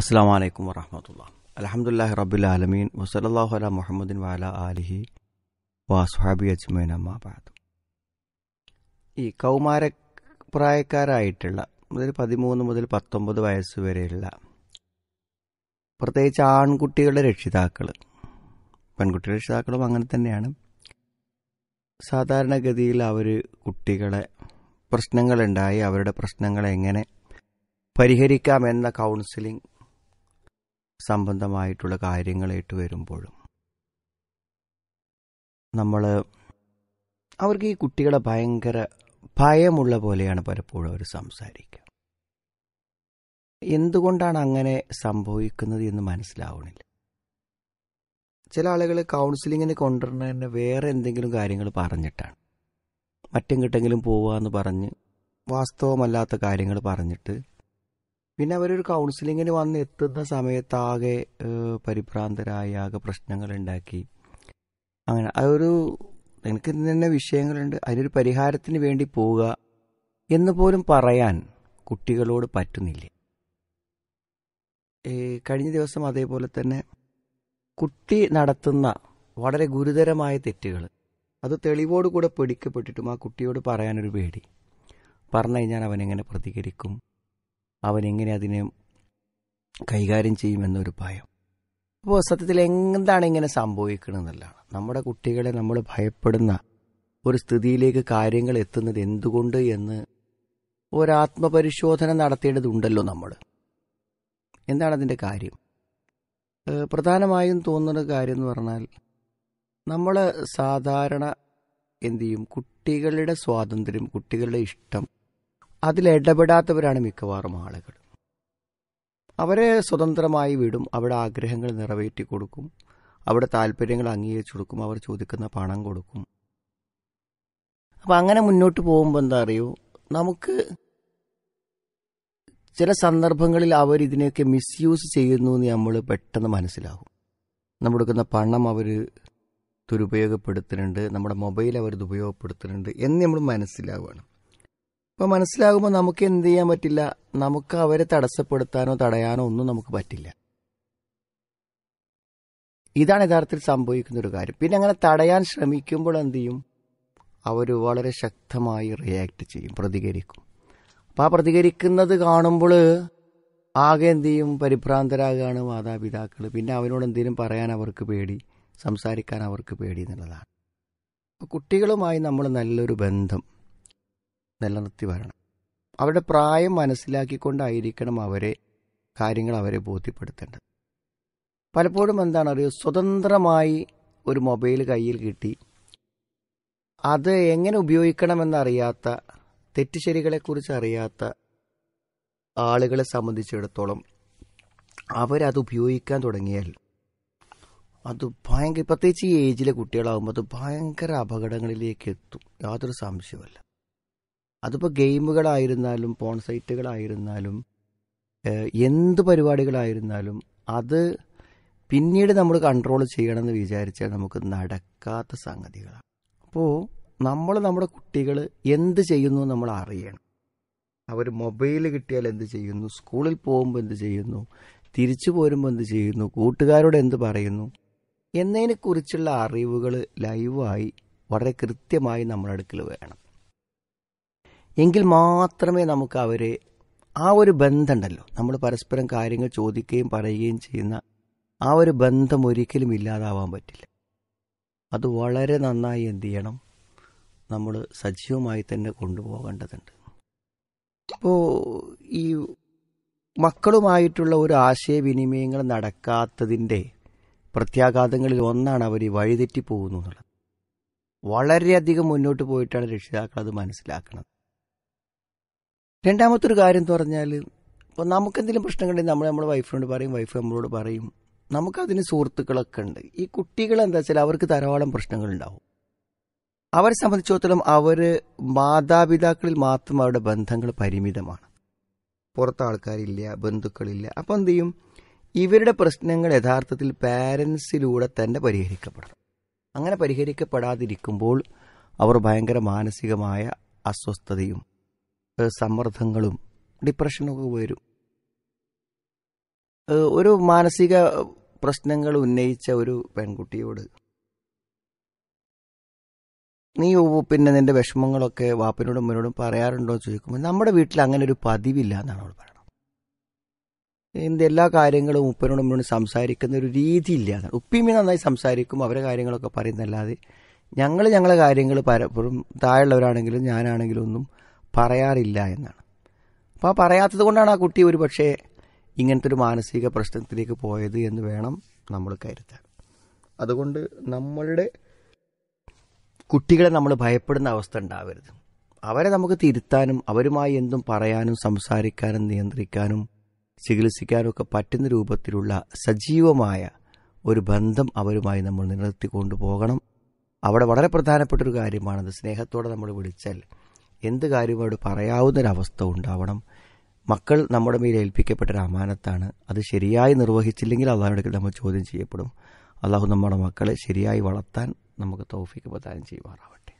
അസ്സാം വലൈക്കും വറഹമത്തുള്ള അലഹമുല്ലാഹി ആലമീൻ വസലല്ലാഹു അല മുഹമ്മദിൻ വാല ആലിഹി വാസ്ഹാബി അജ്മീൻ അമ്മാബാദ് ഈ കൗമാരപ്രായക്കാരായിട്ടുള്ള മുതൽ പതിമൂന്ന് മുതൽ പത്തൊമ്പത് വയസ്സ് വരെയുള്ള പ്രത്യേകിച്ച് ആൺകുട്ടികളുടെ രക്ഷിതാക്കൾ പെൺകുട്ടികളുടെ രക്ഷിതാക്കളും അങ്ങനെ തന്നെയാണ് സാധാരണഗതിയിൽ അവർ കുട്ടികളെ പ്രശ്നങ്ങളുണ്ടായി അവരുടെ പ്രശ്നങ്ങളെങ്ങനെ പരിഹരിക്കാമെന്ന കൗൺസിലിംഗ് സംബന്ധമായിട്ടുള്ള കാര്യങ്ങളായിട്ട് വരുമ്പോഴും നമ്മൾ അവർക്ക് ഈ കുട്ടികളെ ഭയങ്കര ഭയമുള്ള പോലെയാണ് പലപ്പോഴും അവർ സംസാരിക്കുക എന്തുകൊണ്ടാണ് അങ്ങനെ സംഭവിക്കുന്നത് എന്ന് മനസ്സിലാവണില്ല ചില ആളുകൾ കൗൺസിലിങ്ങിന് തന്നെ വേറെ എന്തെങ്കിലും കാര്യങ്ങൾ പറഞ്ഞിട്ടാണ് മറ്റെങ്കിട്ടെങ്കിലും പോവുക എന്ന് പറഞ്ഞ് വാസ്തവമല്ലാത്ത കാര്യങ്ങൾ പറഞ്ഞിട്ട് പിന്നെ അവരൊരു കൗൺസിലിങ്ങിന് വന്ന് എത്തുന്ന സമയത്താകെ പരിഭ്രാന്തരായി ആകെ പ്രശ്നങ്ങൾ ഉണ്ടാക്കി അങ്ങനെ അതൊരു എനിക്ക് തന്നെ വിഷയങ്ങളുണ്ട് അതിനൊരു പരിഹാരത്തിന് വേണ്ടി പോവുക എന്ന് പോലും പറയാൻ കുട്ടികളോട് പറ്റുന്നില്ല കഴിഞ്ഞ ദിവസം അതേപോലെ തന്നെ കുട്ടി നടത്തുന്ന വളരെ ഗുരുതരമായ തെറ്റുകൾ അത് തെളിവോടുകൂടെ പിടിക്കപ്പെട്ടിട്ടും ആ കുട്ടിയോട് പറയാനൊരു പേടി പറഞ്ഞു കഴിഞ്ഞാൽ അവനെങ്ങനെ പ്രതികരിക്കും അവൻ എങ്ങനെ അതിനെ കൈകാര്യം ചെയ്യുമെന്നൊരു ഭയം അപ്പോൾ സത്യത്തിൽ എന്താണ് ഇങ്ങനെ സംഭവിക്കണമെന്നുള്ളതാണ് നമ്മുടെ കുട്ടികളെ നമ്മൾ ഭയപ്പെടുന്ന ഒരു സ്ഥിതിയിലേക്ക് കാര്യങ്ങൾ എത്തുന്നത് എന്തുകൊണ്ട് എന്ന് ഒരാത്മപരിശോധന നടത്തേണ്ടതുണ്ടല്ലോ നമ്മൾ എന്താണ് അതിൻ്റെ കാര്യം പ്രധാനമായും തോന്നുന്ന കാര്യം എന്ന് പറഞ്ഞാൽ നമ്മൾ സാധാരണ എന്തു ചെയ്യും കുട്ടികളുടെ സ്വാതന്ത്ര്യം കുട്ടികളുടെ ഇഷ്ടം അതിലിടപെടാത്തവരാണ് മിക്കവാറും ആളുകൾ അവരെ സ്വതന്ത്രമായി വിടും അവിടെ ആഗ്രഹങ്ങൾ നിറവേറ്റി കൊടുക്കും അവിടെ താല്പര്യങ്ങൾ അംഗീകരിച്ചു കൊടുക്കും അവർ ചോദിക്കുന്ന പണം കൊടുക്കും അപ്പം അങ്ങനെ മുന്നോട്ട് പോകുമ്പോൾ എന്താ അറിയൂ നമുക്ക് ചില സന്ദർഭങ്ങളിൽ അവർ ഇതിനെയൊക്കെ മിസ്യൂസ് ചെയ്യുന്നു എന്ന് നമ്മൾ പെട്ടെന്ന് മനസ്സിലാകും നമ്മൾ എടുക്കുന്ന പണം അവർ ദുരുപയോഗപ്പെടുത്തുന്നുണ്ട് നമ്മുടെ മൊബൈൽ അവർ ദുരുപയോഗപ്പെടുത്തുന്നുണ്ട് എന്ന് നമ്മൾ മനസ്സിലാവുകയാണ് അപ്പോൾ മനസ്സിലാകുമ്പോൾ നമുക്ക് എന്ത് ചെയ്യാൻ പറ്റില്ല നമുക്ക് അവരെ തടസ്സപ്പെടുത്താനോ തടയാനോ ഒന്നും നമുക്ക് പറ്റില്ല ഇതാണ് യഥാർത്ഥത്തിൽ സംഭവിക്കുന്ന ഒരു കാര്യം പിന്നെ അങ്ങനെ തടയാൻ ശ്രമിക്കുമ്പോൾ എന്ത് ചെയ്യും അവർ വളരെ ശക്തമായി റിയാക്ട് ചെയ്യും പ്രതികരിക്കും അപ്പം ആ പ്രതികരിക്കുന്നത് കാണുമ്പോൾ ആകെ എന്ത് ചെയ്യും പരിഭ്രാന്തരാകുകയാണ് മാതാപിതാക്കൾ പിന്നെ അവനോട് എന്തെങ്കിലും പറയാൻ അവർക്ക് പേടി സംസാരിക്കാൻ അവർക്ക് പേടി എന്നുള്ളതാണ് കുട്ടികളുമായി നമ്മൾ നല്ലൊരു ബന്ധം നിലനിർത്തി വരണം അവരുടെ പ്രായം മനസ്സിലാക്കിക്കൊണ്ടായിരിക്കണം അവരെ കാര്യങ്ങൾ അവരെ ബോധ്യപ്പെടുത്തേണ്ടത് പലപ്പോഴും എന്താണ് അറിയുക സ്വതന്ത്രമായി ഒരു മൊബൈൽ കയ്യിൽ കിട്ടി അത് എങ്ങനെ ഉപയോഗിക്കണമെന്നറിയാത്ത തെറ്റ് ശരികളെക്കുറിച്ച് അറിയാത്ത ആളുകളെ സംബന്ധിച്ചിടത്തോളം അവരത് ഉപയോഗിക്കാൻ തുടങ്ങിയാൽ അത് ഭയങ്കര പ്രത്യേകിച്ച് ഈ ഏജിലെ കുട്ടികളാകുമ്പോൾ അത് ഭയങ്കര അപകടങ്ങളിലേക്ക് എത്തും യാതൊരു സംശയമല്ല അതിപ്പോൾ ഗെയിമുകളായിരുന്നാലും പോൺ സൈറ്റുകളായിരുന്നാലും എന്ത് പരിപാടികളായിരുന്നാലും അത് പിന്നീട് നമ്മൾ കൺട്രോൾ ചെയ്യണമെന്ന് വിചാരിച്ചാൽ നമുക്ക് നടക്കാത്ത സംഗതികളാണ് അപ്പോൾ നമ്മൾ നമ്മുടെ കുട്ടികൾ എന്ത് ചെയ്യുന്നു നമ്മൾ അറിയണം അവർ മൊബൈൽ കിട്ടിയാൽ എന്ത് ചെയ്യുന്നു സ്കൂളിൽ പോകുമ്പോൾ എന്ത് ചെയ്യുന്നു തിരിച്ചു പോരുമ്പോൾ എന്ത് ചെയ്യുന്നു കൂട്ടുകാരോട് എന്ത് പറയുന്നു എന്നതിനെക്കുറിച്ചുള്ള അറിവുകൾ ലൈവായി വളരെ കൃത്യമായി നമ്മുടെ അടുക്കൽ വേണം എങ്കിൽ മാത്രമേ നമുക്ക് അവരെ ആ ഒരു ബന്ധമുണ്ടല്ലോ നമ്മൾ പരസ്പരം കാര്യങ്ങൾ ചോദിക്കുകയും പറയുകയും ചെയ്യുന്ന ആ ഒരു ബന്ധം ഒരിക്കലും ഇല്ലാതാവാൻ പറ്റില്ല അത് വളരെ നന്നായി എന്ത് ചെയ്യണം നമ്മൾ സജീവമായി തന്നെ കൊണ്ടുപോകേണ്ടതുണ്ട് ഇപ്പോൾ ഈ മക്കളുമായിട്ടുള്ള ഒരു ആശയവിനിമയങ്ങൾ നടക്കാത്തതിൻ്റെ പ്രത്യാഘാതങ്ങളിൽ ഒന്നാണ് അവർ ഈ വഴിതെറ്റി പോകുന്നു എന്നുള്ളത് വളരെയധികം മുന്നോട്ട് പോയിട്ടാണ് രക്ഷിതാക്കൾ അത് മനസ്സിലാക്കുന്നത് രണ്ടാമത്തെ ഒരു കാര്യം എന്ന് പറഞ്ഞാൽ ഇപ്പോൾ നമുക്കെന്തെങ്കിലും പ്രശ്നങ്ങളുണ്ടെങ്കിൽ നമ്മൾ നമ്മുടെ വൈഫിനോട് പറയും വൈഫ് നമ്മളോട് പറയും നമുക്കതിന് സുഹൃത്തുക്കളൊക്കെ ഉണ്ട് ഈ കുട്ടികൾ എന്താ വെച്ചാൽ അവർക്ക് ധാരാളം പ്രശ്നങ്ങളുണ്ടാവും അവരെ സംബന്ധിച്ചിടത്തോളം അവർ മാതാപിതാക്കളിൽ മാത്രം അവരുടെ ബന്ധങ്ങൾ പരിമിതമാണ് പുറത്ത് ആൾക്കാരില്ല ബന്ധുക്കളില്ല അപ്പോൾ എന്ത് ചെയ്യും ഇവരുടെ പ്രശ്നങ്ങൾ യഥാർത്ഥത്തിൽ പാരൻസിലൂടെ തന്നെ പരിഹരിക്കപ്പെടണം അങ്ങനെ പരിഹരിക്കപ്പെടാതിരിക്കുമ്പോൾ അവർ ഭയങ്കര മാനസികമായ അസ്വസ്ഥതയും സമ്മർദ്ദങ്ങളും ഡിപ്രഷനൊക്കെ വരും ഒരു മാനസിക പ്രശ്നങ്ങൾ ഉന്നയിച്ച ഒരു പെൺകുട്ടിയോട് നീ പിന്നെ നിന്റെ വിഷമങ്ങളൊക്കെ വാപ്പനോടും അമ്മയോടും പറയാറുണ്ടോ എന്ന് ചോദിക്കുമ്പോൾ നമ്മുടെ വീട്ടിൽ അങ്ങനെ ഒരു പതിവില്ല എന്നാണ് അവൾ പറയുന്നത് എന്ത് എല്ലാ കാര്യങ്ങളും ഉപ്പനോടും അമ്മനോടും സംസാരിക്കുന്ന ഒരു രീതി ഇല്ല ഉപ്പിമ്മി നന്നായി സംസാരിക്കും അവരെ കാര്യങ്ങളൊക്കെ പറയുന്നല്ലാതെ ഞങ്ങൾ ഞങ്ങളെ കാര്യങ്ങൾ പലപ്പോഴും താഴെയുള്ളവരാണെങ്കിലും ഞാനാണെങ്കിലും ഒന്നും പറയാറില്ല എന്നാണ് അപ്പോൾ ആ പറയാത്തത് കൊണ്ടാണ് ആ കുട്ടി ഒരു പക്ഷേ ഇങ്ങനത്തെ ഒരു മാനസിക പ്രശ്നത്തിലേക്ക് പോയത് എന്ന് വേണം നമ്മൾ കരുതാൻ അതുകൊണ്ട് നമ്മളുടെ കുട്ടികളെ നമ്മൾ ഭയപ്പെടുന്ന അവസ്ഥ ഉണ്ടാവരുത് അവരെ നമുക്ക് തിരുത്താനും അവരുമായി എന്തും പറയാനും സംസാരിക്കാനും നിയന്ത്രിക്കാനും ചികിത്സിക്കാനും ഒക്കെ പറ്റുന്ന രൂപത്തിലുള്ള സജീവമായ ഒരു ബന്ധം അവരുമായി നമ്മൾ നിലനിർത്തിക്കൊണ്ടു പോകണം അവിടെ വളരെ പ്രധാനപ്പെട്ട ഒരു കാര്യമാണത് സ്നേഹത്തോടെ നമ്മൾ വിളിച്ചാൽ എന്ത് കാര്യവും അവിടെ പറയാവുന്നൊരവസ്ഥ ഉണ്ടാവണം മക്കൾ നമ്മുടെ മേൽ ഏൽപ്പിക്കപ്പെട്ട ഒരു അമാനത്താണ് അത് ശരിയായി നിർവഹിച്ചില്ലെങ്കിൽ അള്ളാഹുടെ നമ്മൾ ചോദ്യം ചെയ്യപ്പെടും അള്ളാഹു നമ്മുടെ മക്കളെ ശരിയായി വളർത്താൻ നമുക്ക് തോഫിക്ക് പ്രദാനം ചെയ്യുമാറാവട്ടെ